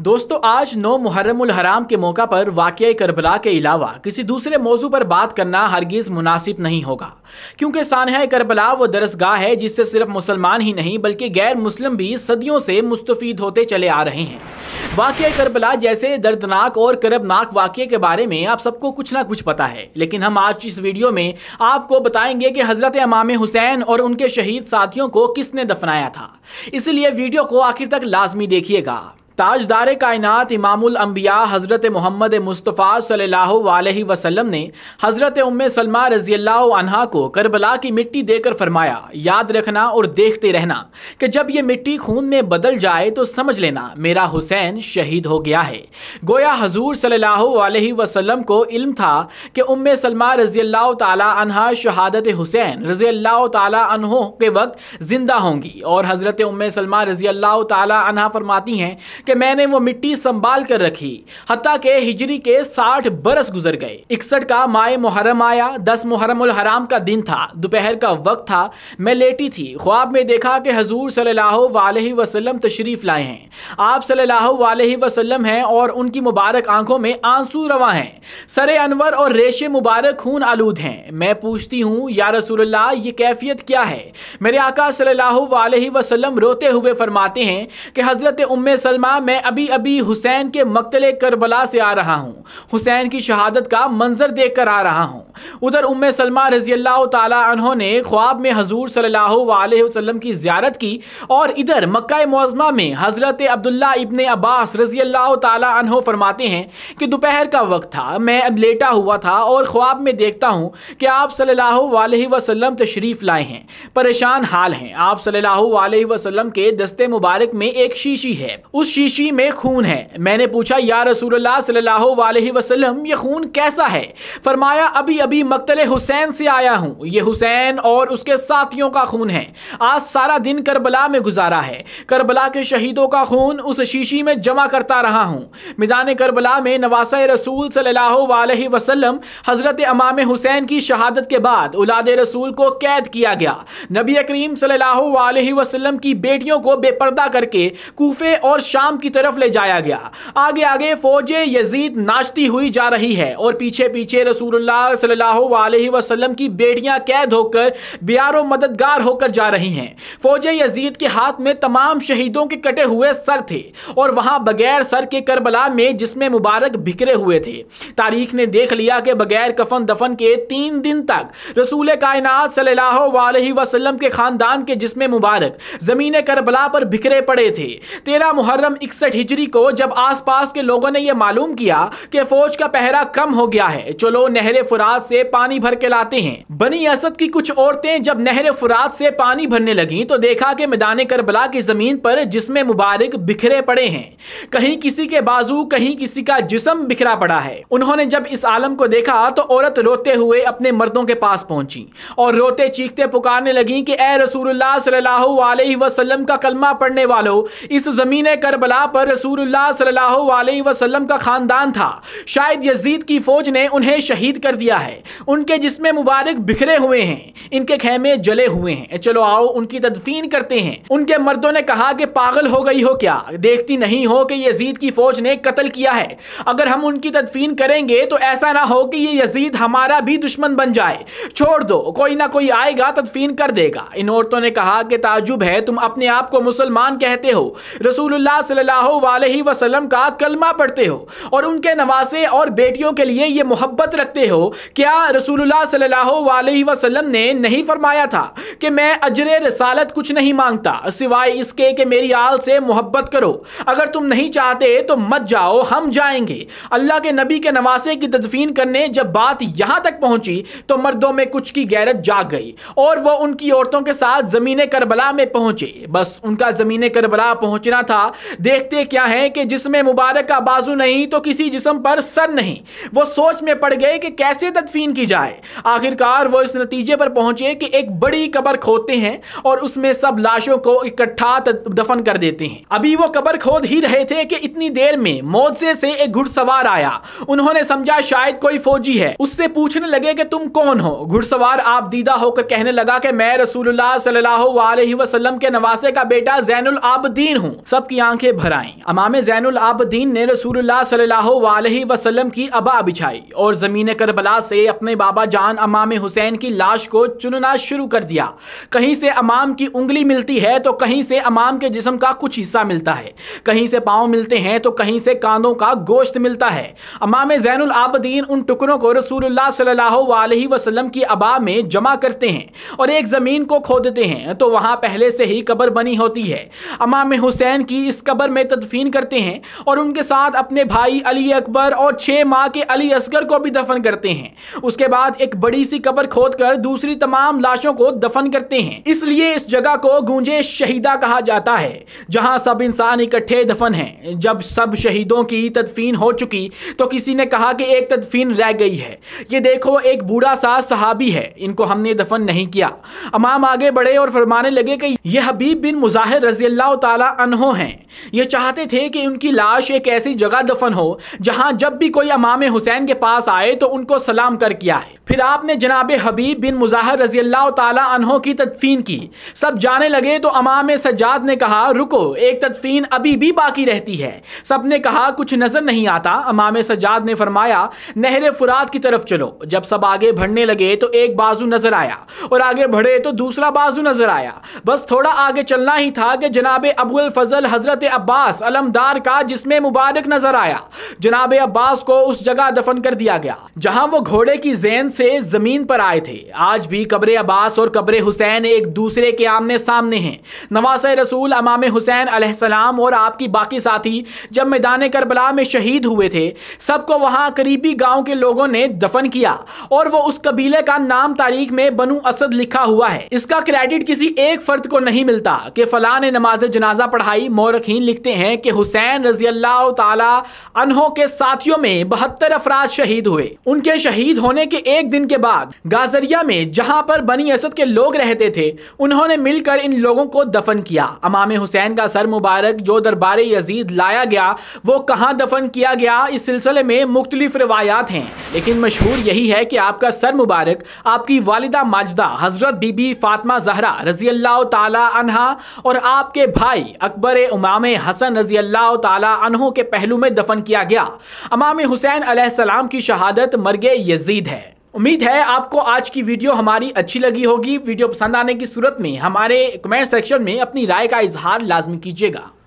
दोस्तों आज नौ मुहर्रम हराम के मौका पर वाक़ करबला के अलावा किसी दूसरे मौजू पर बात करना हरगिज़ मुनासिब नहीं होगा क्योंकि सानह करबला वो दरसगाह है जिससे सिर्फ मुसलमान ही नहीं बल्कि गैर मुस्लिम भी सदियों से मुस्तफ़ होते चले आ रहे हैं वाक़ करबला जैसे दर्दनाक और करबनाक वाक्य के बारे में आप सबको कुछ ना कुछ पता है लेकिन हम आज इस वीडियो में आपको बताएंगे कि हज़रत इमाम हुसैन और उनके शहीद साथियों को किसने दफनाया था इसलिए वीडियो को आखिर तक लाजमी देखिएगा ताजदार कायनत इमामुल अम्बिया हज़रत मोहम्मद मुस्तफ़ा सल्लल्लाहु वसलम ने हज़रत उम सलमा रजी अनहा को करबला की मिट्टी देकर फरमाया याद रखना और देखते रहना कि जब ये मिट्टी खून में बदल जाए तो समझ लेना मेरा हुसैन शहीद हो गया है गोया हजूर सल्ला वसलम को इल्म था कि उम सलमा रजी तहा शहादत हुसैन रजी अल्लाह तहों के वक्त ज़िंदा होंगी और हज़रत उम सलमा रजी तहा फरमाती हैं कि मैंने वो मिट्टी संभाल कर रखी हती के हिजरी के साठ बरस गुजर गए इकसठ का माए मुहर्रम आया दस मुहर्रम हराम का दिन था दोपहर का वक्त था मैं लेटी थी ख्वाब में देखा कि हजूर सल्लल्लाहु तशरीफ लाए हैं आप सल्लल्लाहु हैं और उनकी मुबारक आंखों में आंसू रवा हैं सरे अनवर और रेशे मुबारक खून आलूद हैं मैं पूछती हूँ या रसूल्ला ये कैफियत क्या है मेरे आका सल्लल्लाहु रोते हुए फरमाते हैं कि हज़रत उम्म सलमा तरह मैं अभी अभी हुसैन के मकतले करबला से आ रहा हूँ हुसैन की शहादत का मंजर देख कर आ रहा हूँ उधर उम सलमा रजी अल्लाह तहों ने ख्वाब में हजूर सल्ला वसम की ज्यारत की और इधर मक्का मौजमा में हज़रत अब्दुल्ला इबन अब्बास रजी अल्लाह तहो फरमाते हैं कि दोपहर का वक्त था मैं अब लेटा हुआ था और ख्वाब में देखता हूँ कि आप सल्ला वसलम तशरीफ़ लाए हैं परेशान हाल हैं आप सल्ला वसलम के दस्ते मुबारक में एक शीशी है उस शीशी में खून है मैंने पूछा या रसूल सल्लल्लाहु ये खून कैसा है फरमाया अभी अभी मकतल हुसैन से आया हूँ ये हुसैन और उसके साथियों का खून है आज सारा दिन करबला में गुजारा है करबला के शहीदों का खून उस शीशी में जमा करता रहा हूँ मैदान करबला में नवासा रसूल सल्लल्लाहु अलैहि हज़रत अमाम हुसैन की शहादत के बाद उलाद रसूल को कैद किया गया नबी करीम सल्लल्लाहु अलैहि की बेटियों को बेपर्दा करके कूफे और शाम शाम की तरफ ले जाया गया आगे आगे फौज यजीद नाचती हुई जा रही है और पीछे पीछे रसूल की बेटियां कैद होकर बियारो मददगार होकर जा रही हैं फौज यजीद के हाथ में तमाम शहीदों के कटे हुए सर थे और वहां बगैर सर के करबला में जिसमें मुबारक बिखरे हुए थे तारीख ने देख लिया कि बगैर कफन दफन के तीन दिन तक रसूल कायनात सल्लाम के खानदान के जिसमें मुबारक ज़मीन करबला पर बिखरे पड़े थे तेरह मुहर्रम इकसठ हिजरी को जब पास के लोगों ने यह मालूम किया कि फौज का पहरा कम हो गया है चलो नहर फुरात से पानी भर के लाते हैं बनी असद की कुछ औरतें जब नहर फुरात से पानी भरने लगी तो देखा कि मैदान करबला की ज़मीन पर जिसमें मुबारक बिखरे पड़े हैं कहीं किसी के बाजू कहीं किसी का जिसम बिखरा पड़ा है उन्होंने जब इस आलम को देखा तो औरत रोते हुए अपने मर्दों के पास पहुंची और रोते चीखते पुकारने लगी कि ए रसूल सल्लल्लाहु का कलमा पढ़ने वालों इस ज़मीन करबला पर रसूल सल्लल्लाहु का ख़ानदान था शायद यजीद की फ़ौज ने उन्हें शहीद कर दिया है उनके जिसमें मुबारक बिखरे हुए हैं इनके खेमे जले हुए हैं चलो आओ उनकी तद तदफीन करते हैं उनके मर्दों ने कहा कि पागल हो गई हो क्या देखती नहीं हो कि यजीद की फौज ने कत्ल किया है अगर हम उनकी तदफीन करेंगे तो ऐसा ना हो कि ये यजीद हमारा भी दुश्मन बन जाए छोड़ दो कोई ना कोई आएगा तदफीन कर देगा इन औरतों ने कहा कि ताजुब है तुम अपने आप को मुसलमान कहते हो रसूलुल्लाह सल्लल्लाहु अलैहि वसल्लम का कलमा पढ़ते हो और उनके नवासे और बेटियों के लिए ये मोहब्बत रखते हो क्या रसूलुल्लाह सल्लल्लाहु अलैहि वसल्लम ने नहीं फरमाया था कि मैं अजर रसालत भारत कुछ नहीं मांगता सिवाय इसके कि मेरी आल से मोहब्बत करो अगर तुम नहीं चाहते तो मत जाओ हम जाएंगे अल्लाह के नबी के नवासे की तदफीन करने जब बात यहां तक पहुंची तो मर्दों में कुछ की गैरत जाग गई और वह उनकी औरतों के साथ जमीन करबला में पहुंचे बस उनका जमीन करबला पहुंचना था देखते क्या है कि जिसमें मुबारक का बाजू नहीं तो किसी जिसम पर सर नहीं वो सोच में पड़ गए कि कैसे तदफीन की जाए आखिरकार वो इस नतीजे पर पहुंचे कि एक बड़ी कबर खोदते हैं और उस जिसमें सब लाशों को इकट्ठा दफन कर देते हैं अभी वो कबर खोद ही रहे थे कि इतनी देर में मोजे से एक घुड़सवार आया उन्होंने समझा शायद कोई फौजी है उससे पूछने लगे कि तुम कौन हो घुड़सवार आप दीदा होकर कहने लगा कि मैं रसूलुल्लाह सल्लल्लाहु वसल्लम के नवासे का बेटा जैनुल आबदीन हूँ सबकी आंखें भर आई अमामे जैनुल आबदीन ने रसूलुल्लाह सल्लल्लाहु वसल्लम की अबा बिछाई और जमीन करबला से अपने बाबा जान अमाम हुसैन की लाश को चुनना शुरू कर दिया कहीं से अमाम की की उंगली मिलती है तो कहीं से अमाम के जिसम का कुछ हिस्सा मिलता है कहीं से पाँव मिलते हैं तो कहीं से कानों का गोश्त मिलता है अमाम जैन आबदीन उन टुकड़ों को रसूलुल्लाह सल्लल्लाहु अलैहि वसल्लम की अबा में जमा करते हैं और एक ज़मीन को खोदते हैं तो वहाँ पहले से ही कबर बनी होती है अमाम हुसैन की इस कबर में तदफीन करते हैं और उनके साथ अपने भाई अली अकबर और छः माह के अली असगर को भी दफन करते हैं उसके बाद एक बड़ी सी कबर खोद दूसरी तमाम लाशों को दफन करते हैं इसलिए इस जगह को गूंजे शहीदा कहा जाता है जहां सब इंसान इकट्ठे दफन हैं जब सब शहीदों की तदफीन हो चुकी तो किसी ने कहा कि एक तदफीन रह गई है ये देखो एक बूढ़ा सा सहाबी है इनको हमने दफन नहीं किया अमाम आगे बढ़े और फरमाने लगे कि ये हबीब बिन मुजाहिर रजी अल्लाह तहो हैं ये चाहते थे कि उनकी लाश एक ऐसी जगह दफन हो जहाँ जब भी कोई अमाम हुसैन के पास आए तो उनको सलाम कर किया है फिर आपने जनाब हबीब बिन मुजाहिर रजी अल्लाह तहो की तदफीन की सब जाने लगे तो अमाम सज्जाद ने कहा रुको एक तदफीन अभी भी बाकी रहती है सब ने कहा कुछ नजर नहीं आता अमाम सज्जाद ने फरमाया नहर फुरात की तरफ चलो जब सब आगे बढ़ने लगे तो एक बाजू नजर आया और आगे बढ़े तो दूसरा बाजू नजर आया बस थोड़ा आगे चलना ही था कि जनाब अबुल फजल हजरत अब्बास अलमदार का जिसमें मुबारक नजर आया जनाब अब्बास को उस जगह दफन कर दिया गया जहां वो घोड़े की जैन से जमीन पर आए थे आज भी कब्र अब्बास और कब्र हुसैन एक दूसरे के आमने सामने हैं नवास रसूल अमाम हुसैन अलैहिस्सलाम और आपकी बाकी साथी जब मैदान करबला में शहीद हुए थे सबको वहां करीबी गांव के लोगों ने दफन किया और वो उस कबीले का नाम तारीख में बनु असद लिखा हुआ है इसका क्रेडिट किसी एक फर्द को नहीं मिलता कि फला ने नमाज जनाजा पढ़ाई मोरखीन लिखते हैं कि हुसैन रजी अल्लाह तला इन्हों के साथियों में बहत्तर अफराज शहीद हुए उनके शहीद होने के एक दिन के बाद गाजरिया में जहां पर बनी असद के लोग रहते थे उन्होंने मिलकर इन लोगों को दफन किया अमाम हुसैन का सर मुबारक जो दरबार यजीद लाया गया वो कहाँ दफन किया गया इस सिलसिले में मुख्तलिफ रवायात हैं लेकिन मशहूर यही है कि आपका सर मुबारक आपकी वालदा माजदा हजरत बीबी फातमा जहरा रजी अल्लाह तहा और आपके भाई अकबर उमाम हसन रजी अल्लाह तहों के पहलू में दफन किया गया अमाम हुसैन अलैहिस्सलाम की शहादत मरगे यजीद है उम्मीद है आपको आज की वीडियो हमारी अच्छी लगी होगी वीडियो पसंद आने की सूरत में हमारे कमेंट सेक्शन में अपनी राय का इजहार लाजमी कीजिएगा